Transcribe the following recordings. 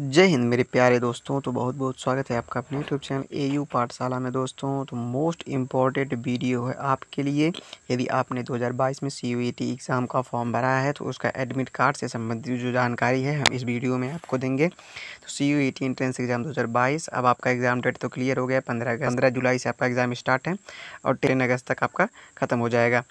जय हिंद मेरे प्यारे दोस्तों तो बहुत बहुत स्वागत है आपका अपने यूट्यूब चैनल ए यू पाठशाला में दोस्तों तो मोस्ट इम्पॉर्टेंट वीडियो है आपके लिए यदि आपने 2022 में सी एग्ज़ाम e का फॉर्म भरा है तो उसका एडमिट कार्ड से संबंधित जो जानकारी है हम इस वीडियो में आपको देंगे तो सी यू एंट्रेंस एग्ज़ाम दो अब आपका एग्ज़ाम डेट तो क्लियर हो गया पंद्रह अगस्त पंद्रह जुलाई से आपका एग्ज़ाम स्टार्ट है और टेन अगस्त तक आपका ख़त्म हो जाएगा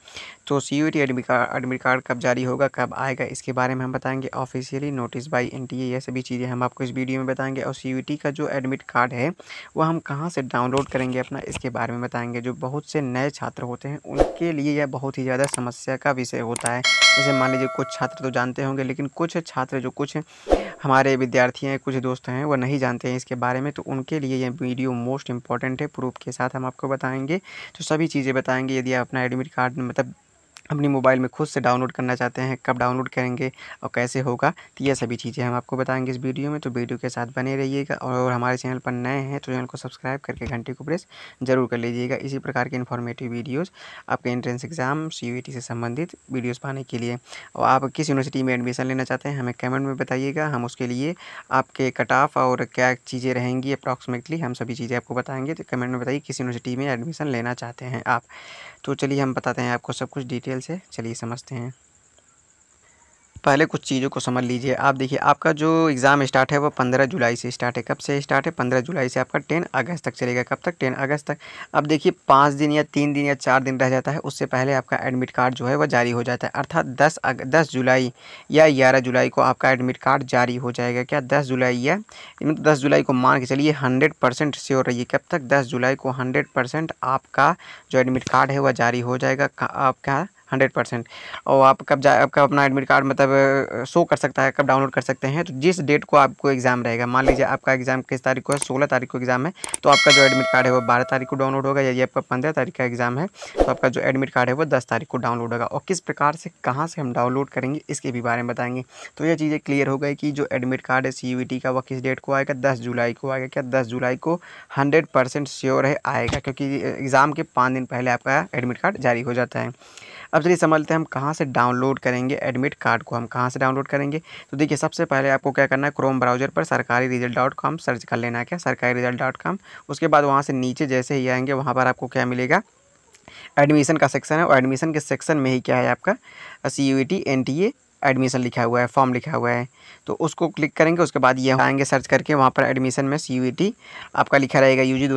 तो C U admit card admit card कब जारी होगा कब आएगा इसके बारे में हम बताएँगे officially notice by N T ये सभी चीज़ें हम आपको इस वीडियो में बताएंगे और सी का जो एडमिट कार्ड है वो हम कहाँ से डाउनलोड करेंगे अपना इसके बारे में बताएंगे जो बहुत से नए छात्र होते हैं उनके लिए यह बहुत ही ज़्यादा समस्या का विषय होता है जैसे मान लीजिए कुछ छात्र तो जानते होंगे लेकिन कुछ छात्र जो कुछ हमारे विद्यार्थी हैं कुछ दोस्त हैं वो नहीं जानते हैं इसके बारे में तो उनके लिए यह वीडियो मोस्ट इंपॉर्टेंट है प्रूफ के साथ हम आपको बताएंगे तो सभी चीज़ें बताएंगे यदि आप अपना एडमिट कार्ड मतलब अपनी मोबाइल में खुद से डाउनलोड करना चाहते हैं कब डाउनलोड करेंगे और कैसे होगा तो ये सभी चीज़ें हम आपको बताएंगे इस वीडियो में तो वीडियो के साथ बने रहिएगा और हमारे चैनल पर नए हैं तो चैनल को सब्सक्राइब करके घंटी को प्रेस जरूर कर लीजिएगा इसी प्रकार के इन्फॉर्मेटिव वीडियोज़ आपके एंट्रेंस एग्ज़ाम सी से संबंधित वीडियोज़ पाने के लिए और आप किस यूनिवर्सिटी में एडमिशन लेना चाहते हैं हमें कमेंट में बताइएगा हम उसके लिए आपके कट ऑफ और क्या चीज़ें रहेंगी अप्रॉक्सीमेटली हम सभी चीज़ें आपको बताएंगे तो कमेंट में बताइए किस यूनिवर्सिटी में एडमिशन लेना चाहते हैं आप तो चलिए हम बताते हैं आपको सब कुछ डिटेल डिटेल से चलिए समझते हैं पहले कुछ चीज़ों को समझ लीजिए आप देखिए आपका जो एग्ज़ाम स्टार्ट है वो पंद्रह जुलाई से स्टार्ट है कब से स्टार्ट है पंद्रह जुलाई से आपका टेन अगस्त तक चलेगा कब तक टेन अगस्त तक अब देखिए पाँच दिन या तीन दिन या चार दिन रह जाता है उससे पहले आपका एडमिट कार्ड जो है वह जारी हो जाता है अर्थात दस अग, दस जुलाई या ग्यारह जुलाई को आपका एडमिट कार्ड जारी हो जाएगा क्या दस जुलाई या दस जुलाई को मान के चलिए हंड्रेड परसेंट श्योर रहिए कब तक दस जुलाई को हंड्रेड परसेंट आपका जो एडमिट कार्ड है वह जारी हो जाएगा आपका हंड्रेड परसेंट और आप कब जा आपका अपना एडमिट कार्ड मतलब शो कर सकता है कब डाउनलोड कर सकते हैं तो जिस डेट को आपको एग्ज़ाम रहेगा मान लीजिए आपका एग्ज़ाम किस तारीख को है सोलह तारीख को एग्ज़ाम है तो आपका जो एडमिट कार्ड है वो बारह तारीख को डाउनलोड होगा ये आपका पंद्रह तारीख का एग्ज़ाम है तो आपका जो एडमिट कार्ड है वो दस तारीख को डाउनलोड होगा और किस प्रकार से कहाँ से हम डाउनलोड करेंगे इसके भी बारे में बताएंगे तो ये चीज़ें क्लियर हो गई कि जो एडमिट कार्ड है सी का वह किस डेट को आएगा दस जुलाई को आएगा क्या दस जुलाई को हंड्रेड परसेंट श्योर है आएगा क्योंकि एग्ज़ाम के पाँच दिन पहले आपका एडमिट कार्ड जारी हो जाता है अब चलिए समझते हैं हम कहाँ से डाउनलोड करेंगे एडमिट कार्ड को हम कहाँ से डाउनलोड करेंगे तो देखिए सबसे पहले आपको क्या करना है क्रोम ब्राउजर पर सरकारी रिजल्ट डॉट कॉम सर्च कर लेना है क्या सरकारी रिजल्ट डॉट कॉम उसके बाद वहाँ से नीचे जैसे ही आएंगे वहाँ पर आपको क्या मिलेगा एडमिशन का सेक्शन है और एडमिशन के सेक्शन में ही क्या है आपका C U E T N T A admission लिखा हुआ है फॉर्म लिखा हुआ है तो उसको क्लिक करेंगे उसके बाद ये आएंगे सर्च करके वहाँ पर एडमिशन में सी e आपका लिखा रहेगा यू जी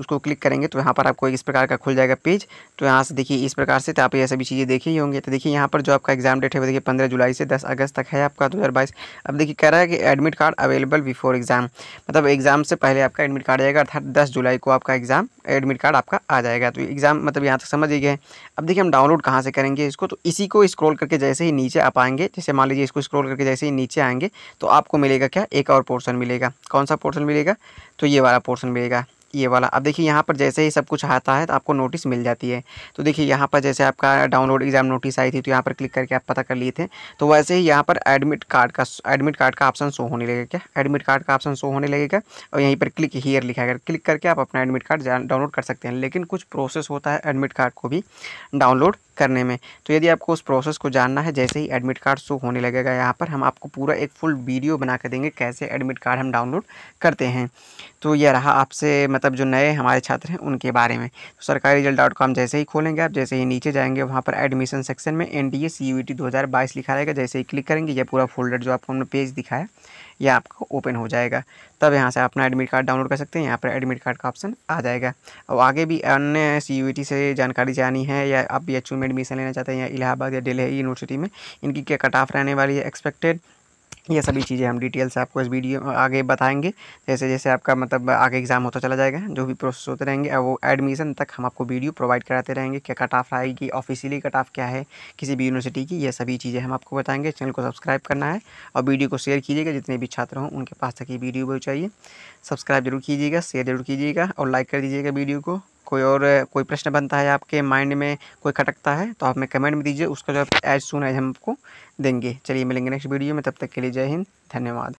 उसको क्लिक करेंगे तो यहाँ पर आपको इस प्रकार का खुल जाएगा पेज तो यहाँ से देखिए इस प्रकार से तो आप ये सभी चीज़ें देखी ही होंगी तो देखिए यहाँ पर जो आपका एग्जाम डेट है वो देखिए पंद्रह जुलाई से दस अगस्त तक है आपका दो अब देखिए कह रहा है कि admit card available before exam मतलब एग्ज़ाम से पहले आपका एडमिट कार्ड आएगा अर्थात दस जुलाई को आपका एग्ज़ाम एडमिट कार्ड आपका आ जाएगा तो एग्ज़ाम मतलब यहाँ तक समझ ही गए अब देखिए हम डाउनलोड कहाँ से करेंगे इसको तो इसी को स्क्रॉल करके जैसे ही नीचे आ पाएंगे जैसे मान लीजिए इसको स्क्रॉल करके जैसे ही नीचे आएंगे तो आपको मिलेगा क्या एक और पोर्सन मिलेगा कौन सा पोर्सन मिलेगा तो ये वाला पोर्सन मिलेगा ये वाला अब देखिए यहाँ पर जैसे ही सब कुछ आता है तो आपको नोटिस मिल जाती है तो देखिए यहाँ पर जैसे आपका डाउनलोड एग्जाम नोटिस आई थी तो यहाँ पर क्लिक करके आप पता कर लिए थे तो वैसे ही यहाँ पर एडमिट कार्ड का एडमिट कार्ड का ऑप्शन शो होने लगेगा क्या एडमिट कार्ड का ऑप्शन शो होने लगेगा और यहीं पर क्लिक हीयर लिखा गया क्लिक करके आप अपना एडमिट कार्ड डाउनलोड कर सकते हैं लेकिन कुछ प्रोसेस होता है एडमिट कार्ड को भी डाउनलोड करने में तो यदि आपको उस प्रोसेस को जानना है जैसे ही एडमिट कार्ड शो होने लगेगा यहाँ पर हम आपको पूरा एक फुल वीडियो बना कर देंगे कैसे एडमिट कार्ड हम डाउनलोड करते हैं तो यह रहा आपसे मतलब जो नए हमारे छात्र हैं उनके बारे में तो सरकारी रिजल्ट डॉट कॉम जैसे ही खोलेंगे आप जैसे ही नीचे जाएंगे वहाँ पर एडमिशन सेक्शन में N D A C U T दो हज़ार बाईस लिखा रहेगा जैसे ही क्लिक करेंगे यह पूरा फोल्डर जो आपको हमने पेज दिखाया ये आपको ओपन हो जाएगा तब यहाँ से अपना एडमिट कार्ड डाउनलोड कर सकते हैं यहाँ पर एडमिट कार्ड का ऑप्शन आ जाएगा और आगे भी अन्य सी से जानकारी जानी है या आप बी में एडमिशन लेना चाहते हैं या इलाहाबाद या डेली यूनिवर्सिटी में इनकी क्या कट ऑफ रहने वाली है एक्सपेक्टेड ये सभी चीज़ें हम डिटेल से आपको इस वीडियो आगे बताएंगे जैसे जैसे आपका मतलब आगे एग्ज़ाम होता चला जाएगा जो भी प्रोसेस होते रहेंगे वो एडमिशन तक हम आपको वीडियो प्रोवाइड कराते रहेंगे क्या कट ऑफ आएगी ऑफिशियली कट ऑफ क्या है किसी भी यूनिवर्सिटी की ये सभी चीज़ें हम आपको बताएंगे चैनल को सब्सक्राइब करना है और वीडियो को शेयर कीजिएगा जितने भी छात्र हों उनके पास तक ये वीडियो चाहिए सब्सक्राइब जरूर कीजिएगा शेयर जरूर कीजिएगा और लाइक कर दीजिएगा वीडियो को कोई और कोई प्रश्न बनता है आपके माइंड में कोई खटकता है तो आप हमें कमेंट में दीजिए उसका जो एज सुन एज हम आपको देंगे चलिए मिलेंगे नेक्स्ट वीडियो में तब तक के लिए जय हिंद धन्यवाद